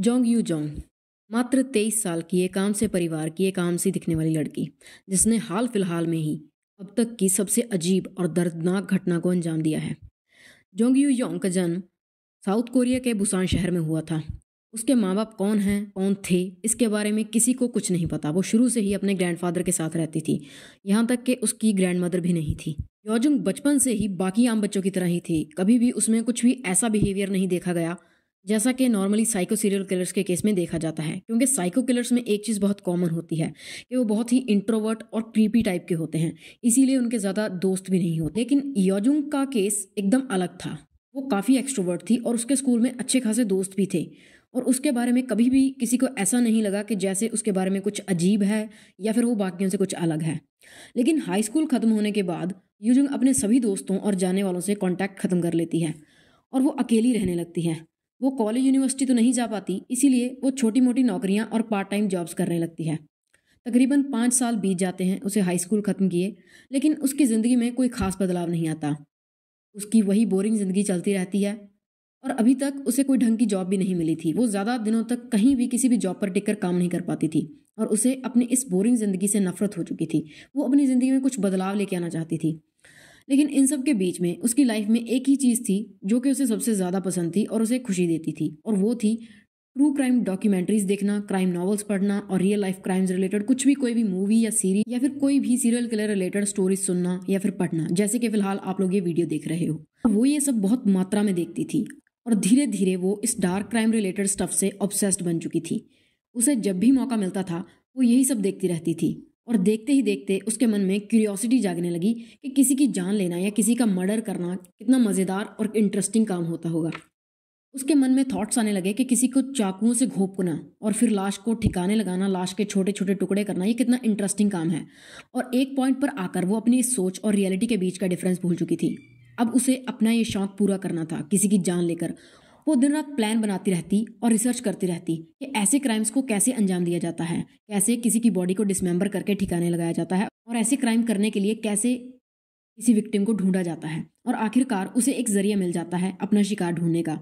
Jong you Jong मात्र तेईस साल की एक आम से परिवार की एक आम सी दिखने वाली लड़की जिसने हाल फिलहाल में ही अब तक की सबसे अजीब और दर्दनाक घटना को अंजाम दिया है जोंग यू योंग का जन्म साउथ कोरिया के बुसान शहर में हुआ था उसके माँ बाप कौन हैं कौन थे इसके बारे में किसी को कुछ नहीं पता वो शुरू से ही अपने ग्रैंडफादर के साथ रहती थी यहाँ तक कि उसकी ग्रैंड मदर भी नहीं थी योजुंग बचपन से ही बाकी आम बच्चों की तरह ही थी कभी भी उसमें कुछ भी ऐसा बिहेवियर नहीं देखा गया जैसा कि नॉर्मली साइको सीरियल किलर्स के केस में देखा जाता है क्योंकि साइको किलर्स में एक चीज़ बहुत कॉमन होती है कि वो बहुत ही इंट्रोवर्ट और क्रीपी टाइप के होते हैं इसीलिए उनके ज़्यादा दोस्त भी नहीं होते लेकिन योजुंग का केस एकदम अलग था वो काफ़ी एक्स्ट्रोवर्ट थी और उसके स्कूल में अच्छे खासे दोस्त भी थे और उसके बारे में कभी भी किसी को ऐसा नहीं लगा कि जैसे उसके बारे में कुछ अजीब है या फिर वो बाकियों से कुछ अलग है लेकिन हाई स्कूल ख़त्म होने के बाद यूजुंग अपने सभी दोस्तों और जाने वालों से कॉन्टैक्ट ख़त्म कर लेती है और वो अकेली रहने लगती है वो कॉलेज यूनिवर्सिटी तो नहीं जा पाती इसीलिए वो छोटी मोटी नौकरियाँ और पार्ट टाइम जॉब्स करने लगती है तकरीबन पाँच साल बीत जाते हैं उसे हाई स्कूल ख़त्म किए लेकिन उसकी ज़िंदगी में कोई ख़ास बदलाव नहीं आता उसकी वही बोरिंग ज़िंदगी चलती रहती है और अभी तक उसे कोई ढंग की जॉब भी नहीं मिली थी वो ज़्यादा दिनों तक कहीं भी किसी भी जॉब पर टिककर काम नहीं कर पाती थी और उसे अपनी इस बोरिंग ज़िंदगी से नफरत हो चुकी थी वो अपनी ज़िंदगी में कुछ बदलाव लेके आना चाहती थी लेकिन इन सब के बीच में उसकी लाइफ में एक ही चीज़ थी जो कि उसे सबसे ज़्यादा पसंद थी और उसे खुशी देती थी और वो थी ट्रू क्राइम डॉक्यूमेंट्रीज देखना क्राइम नॉवल्स पढ़ना और रियल लाइफ क्राइम्स रिलेटेड कुछ भी कोई भी मूवी या सीरीज या फिर कोई भी सीरियल किलर रिलेटेड स्टोरीज सुनना या फिर पढ़ना जैसे कि फिलहाल आप लोग ये वीडियो देख रहे हो वो ये सब बहुत मात्रा में देखती थी और धीरे धीरे वो इस डार्क क्राइम रिलेटेड स्टफ से ऑब्सेस्ड बन चुकी थी उसे जब भी मौका मिलता था वो यही सब देखती रहती थी और देखते ही देखते उसके मन में क्यूरियोसिटी जागने लगी कि किसी की जान लेना या किसी का मर्डर करना कितना मज़ेदार और इंटरेस्टिंग काम होता होगा उसके मन में थॉट्स आने लगे कि किसी को चाकुओं से घोपना और फिर लाश को ठिकाने लगाना लाश के छोटे छोटे टुकड़े करना ये कितना इंटरेस्टिंग काम है और एक पॉइंट पर आकर वो अपनी सोच और रियलिटी के बीच का डिफरेंस भूल चुकी थी अब उसे अपना ये शौक पूरा करना था किसी की जान लेकर वो दिन रात प्लान बनाती रहती और रिसर्च करती रहती कि ऐसे क्राइम्स को कैसे अंजाम दिया जाता है कैसे किसी की बॉडी को डिसमेंबर करके ठिकाने लगाया जाता है और ऐसे क्राइम करने के लिए कैसे किसी विक्टिम को ढूंढा जाता है और आखिरकार उसे एक जरिया मिल जाता है अपना शिकार ढूंढने का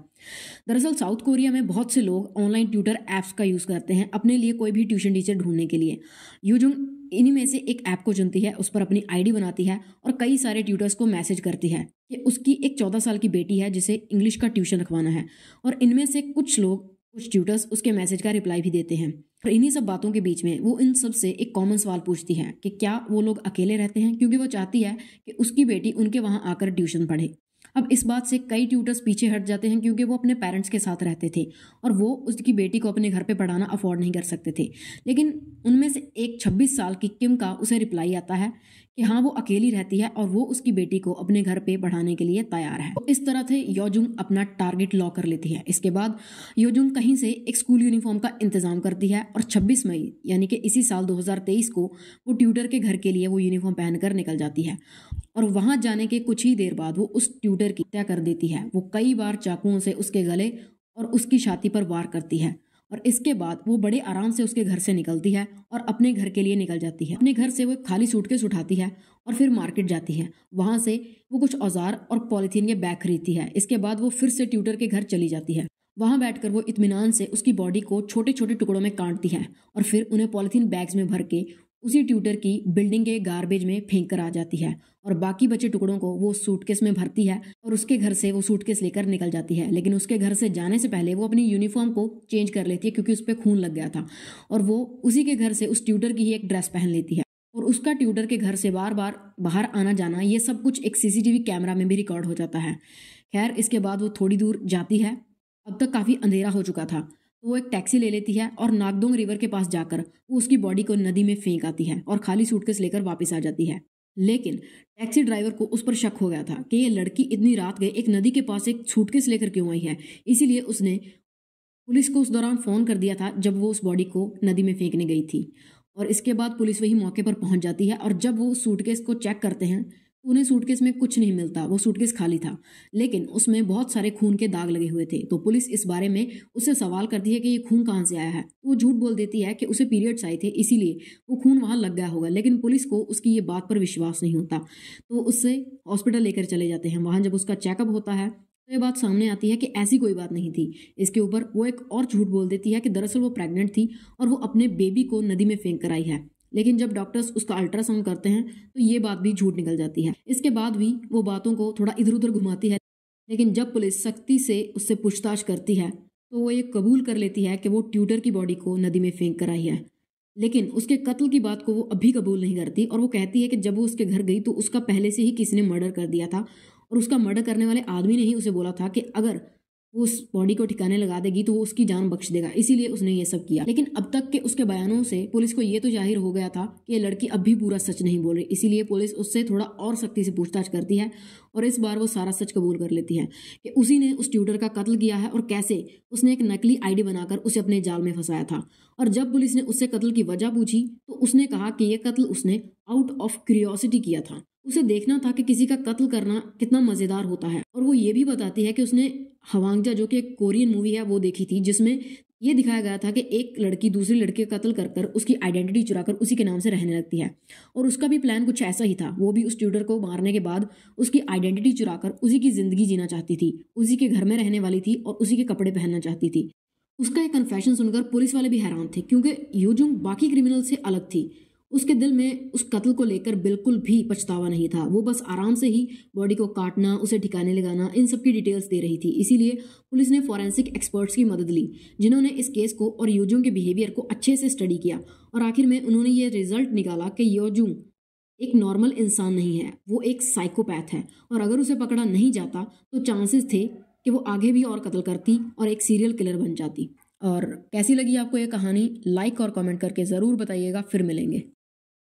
दरअसल साउथ कोरिया में बहुत से लोग ऑनलाइन ट्यूटर ऐप्स का यूज़ करते हैं अपने लिए कोई भी ट्यूशन टीचर ढूंढने के लिए यूजुंग इन्हीं में से एक ऐप को चुनती है उस पर अपनी आईडी बनाती है और कई सारे ट्यूटर्स को मैसेज करती है कि उसकी एक चौदह साल की बेटी है जिसे इंग्लिश का ट्यूशन रखवाना है और इनमें से कुछ लोग कुछ ट्यूटर्स उसके मैसेज का रिप्लाई भी देते हैं और इन्हीं सब बातों के बीच में वो इन सब से एक कॉमन सवाल पूछती है कि क्या वो लोग अकेले रहते हैं क्योंकि वो चाहती है कि उसकी बेटी उनके वहाँ आकर ट्यूशन पढ़े अब इस बात से कई ट्यूटर्स पीछे हट जाते हैं क्योंकि वो अपने पेरेंट्स के साथ रहते थे और वो उसकी बेटी को अपने घर पर पढ़ाना अफोर्ड नहीं कर सकते थे लेकिन उनमें से एक छब्बीस साल की किम का उसे रिप्लाई आता है कि हाँ वो अकेली रहती है और वो उसकी बेटी को अपने घर पे बढ़ाने के लिए तैयार है तो इस तरह से योजुंग अपना टारगेट लॉ कर लेती है इसके बाद योजुंग कहीं से एक स्कूल यूनिफॉर्म का इंतजाम करती है और 26 मई यानी कि इसी साल 2023 को वो ट्यूटर के घर के लिए वो यूनिफॉर्म पहनकर निकल जाती है और वहाँ जाने के कुछ ही देर बाद वो उस ट्यूटर की हत्या कर देती है वो कई बार चाकुओं से उसके गले और उसकी छाती पर वार करती है और इसके बाद वो बड़े आराम से उसके घर से निकलती है और अपने घर के लिए निकल जाती है अपने घर से वो एक खाली सूटकेस उठाती है और फिर मार्केट जाती है वहाँ से वो कुछ औजार और पॉलीथीन के बैग खरीदती है इसके बाद वो फिर से ट्यूटर के घर चली जाती है वहाँ बैठकर वो इतमान से उसकी बॉडी को छोटे छोटे टुकड़ों में काटती है और फिर उन्हें पॉलीथीन बैग्स में भर के उसी ट्यूटर की बिल्डिंग के गार्बेज में फेंक कर आ जाती है और बाकी बचे टुकड़ों को वो सूटकेस में भरती है और उसके घर से वो सूटकेस लेकर निकल जाती है लेकिन उसके घर से जाने से पहले वो अपनी यूनिफॉर्म को चेंज कर लेती है क्योंकि उस पर खून लग गया था और वो उसी के घर से उस ट्यूटर की ही एक ड्रेस पहन लेती है और उसका ट्यूटर के घर से बार बार बाहर आना जाना ये सब कुछ एक सीसीटीवी कैमरा में भी रिकॉर्ड हो जाता है खैर इसके बाद वो थोड़ी दूर जाती है अब तक काफ़ी अंधेरा हो चुका था वो एक टैक्सी ले लेती है और नागदोंग रिवर के पास जाकर वो उसकी बॉडी को नदी में फेंक आती है और खाली सूटकेस लेकर वापस आ जाती है लेकिन टैक्सी ड्राइवर को उस पर शक हो गया था कि ये लड़की इतनी रात गए एक नदी के पास एक सूटकेस लेकर क्यों आई है इसीलिए उसने पुलिस को उस दौरान फ़ोन कर दिया था जब वो उस बॉडी को नदी में फेंकने गई थी और इसके बाद पुलिस वही मौके पर पहुंच जाती है और जब वो सूटकेस को चेक करते हैं उन्हें सूटकेस में कुछ नहीं मिलता वो सूटकेस खाली था लेकिन उसमें बहुत सारे खून के दाग लगे हुए थे तो पुलिस इस बारे में उससे सवाल करती है कि ये खून कहाँ से आया है वो झूठ बोल देती है कि उसे पीरियड्स आए थे इसीलिए वो खून वहाँ लग गया होगा लेकिन पुलिस को उसकी ये बात पर विश्वास नहीं होता तो उससे हॉस्पिटल लेकर चले जाते हैं वहाँ जब उसका चेकअप होता है तो ये बात सामने आती है कि ऐसी कोई बात नहीं थी इसके ऊपर वो एक और झूठ बोल देती है कि दरअसल वो प्रेग्नेंट थी और वो अपने बेबी को नदी में फेंक कर आई है लेकिन जब डॉक्टर्स उसका अल्ट्रासाउंड करते हैं तो ये बात भी झूठ निकल जाती है इसके बाद भी वो बातों को थोड़ा इधर उधर घुमाती है लेकिन जब पुलिस सख्ती से उससे पूछताछ करती है तो वो ये कबूल कर लेती है कि वो ट्यूटर की बॉडी को नदी में फेंक कर आई है लेकिन उसके कत्ल की बात को वो अभी कबूल नहीं करती और वो कहती है कि जब वो उसके घर गई तो उसका पहले से ही किसी ने मर्डर कर दिया था और उसका मर्डर करने वाले आदमी ने ही उसे बोला था कि अगर वो उस बॉडी को ठिकाने लगा देगी तो वो उसकी जान बख्श देगा इसीलिए उसने ये सब किया लेकिन अब तक के उसके बयानों से पुलिस को ये तो जाहिर हो गया था कि ये लड़की अब भी पूरा सच नहीं बोल रही इसीलिए पुलिस उससे थोड़ा और सख्ती से पूछताछ करती है और इस बार वो सारा सच कबूल कर लेती है कि उसी ने उस ट्यूटर का कत्ल किया है और कैसे उसने एक नकली आईडी बनाकर उसे अपने जाल में फंसाया था और जब पुलिस ने उससे कत्ल की वजह पूछी तो उसने कहा कि यह कत्ल उसने आउट ऑफ क्यूरियोसिटी किया था उसे देखना था कि किसी का कत्ल करना कितना मज़ेदार होता है और वो ये भी बताती है कि उसने हवांगजा जो कि एक कोरियन मूवी है वो देखी थी जिसमें ये दिखाया गया था कि एक लड़की दूसरी लड़की का कत्ल कर कर उसकी आइडेंटिटी चुरा कर उसी के नाम से रहने लगती है और उसका भी प्लान कुछ ऐसा ही था वो भी उस ट्यूटर को मारने के बाद उसकी आइडेंटिटी चुरा कर उसी की ज़िंदगी जीना चाहती थी उसी के घर में रहने वाली थी और उसी के कपड़े पहनना चाहती थी उसका एक कन्फेशन सुनकर पुलिस वाले भी हैरान थे क्योंकि यूजुंग बाकी क्रिमिनल से अलग थी उसके दिल में उस कत्ल को लेकर बिल्कुल भी पछतावा नहीं था वो बस आराम से ही बॉडी को काटना उसे ठिकाने लगाना इन सब की डिटेल्स दे रही थी इसीलिए पुलिस ने फॉरेंसिक एक्सपर्ट्स की मदद ली जिन्होंने इस केस को और योजुंग के बिहेवियर को अच्छे से स्टडी किया और आखिर में उन्होंने ये रिजल्ट निकाला कि योजुंग एक नॉर्मल इंसान नहीं है वो एक साइकोपैथ है और अगर उसे पकड़ा नहीं जाता तो चांसेस थे कि वो आगे भी और कत्ल करती और एक सीरियल किलर बन जाती और कैसी लगी आपको ये कहानी लाइक और कमेंट करके ज़रूर बताइएगा फिर मिलेंगे